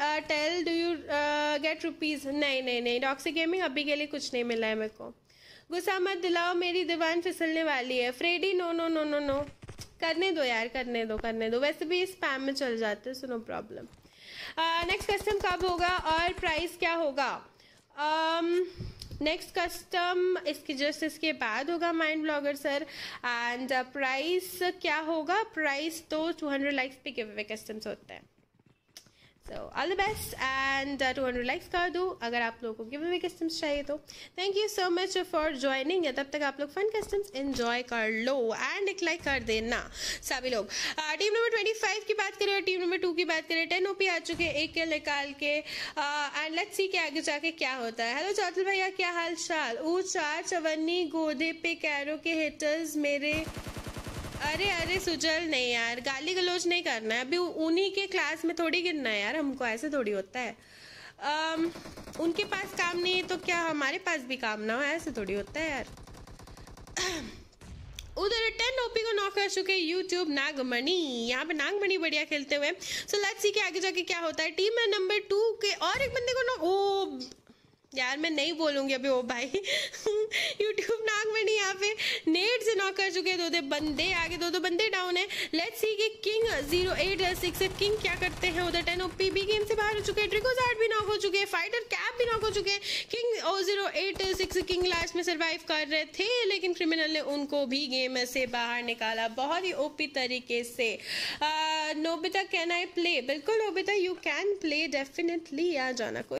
tell do you get rupees नहीं नहीं नहीं डॉक्सी गेमिंग अभी के लिए कुछ नहीं मिला है मेरे को गुस्सा मत दिलाओ मेरी दीवान फिसलने वाली है Freddy no no no no no करने दो यार करने दो करने दो वैसे भी स्पैम में चल जाते हैं so no problem next custom कब होगा और प्राइस क्या होगा नेक्स्ट कस्टम इसके जस्ट इसके बाद होगा mind blogger sir and price क्या होगा प्राइस तो 200 लाइक्स पे गिव अवे कस्टम्स होते हैं so all the best and two hundred likes कर दो अगर आप लोगों को गिव अवे कस्टम्स चाहिए तो thank you so much for joining या तब तक आप लोग फन कस्टम्स इन्जॉय कर लो एंड एक लाइक कर देना सभी लोग टीम नंबर ट्वेंटी फाइव की बात करें और टीम नंबर टू की बात करें टेन पी आ चुके एक के निकाल के एंड लेट्स सी के आगे जाके क्या होता है हेलो चौथल भैया क्या हाल चाल ऊ चार चवन्नी गोदे पे कैरो के हिटर्स मेरे अरे अरे सुजल नहीं यार गाली गलोच नहीं करना है अभी उन्हीं के क्लास में थोड़ी गिरना है यार हमको ऐसे थोड़ी होता है आम, उनके पास काम नहीं है तो क्या हमारे पास भी काम ना हो ऐसे थोड़ी होता है यार उधर टेन ओपी को नॉक कर चुके यूट्यूब नागमणि यहाँ पे नागमणि बढ़िया खेलते हुए सो लेट्स सी के आगे जाके क्या होता है टीम है नंबर टू के और एक बंदे को नॉक ओ यार मैं नहीं बोलूंगी अभी ओ भाई चुके हैं दो दो बंदे आगे दो दो बंदे डाउन है लेट्स सी कि king zero eight six king क्या करते हैं उधर टेन ओपी भी गेम से बाहर हो चुके हैं ट्रिकोज आर्ट भी नॉक हो चुके हैं फाइटर कैप भी नॉक हो चुके हैं king O zero eight six king last में सर्वाइव कर रहे थे लेकिन क्रिमिनल ने उनको भी गेम से बाहर निकाला बहुत ही ओपी तरीके से नोबिता कैन आई प्ले बिल्कुल Nobita you can play definitely आ जाना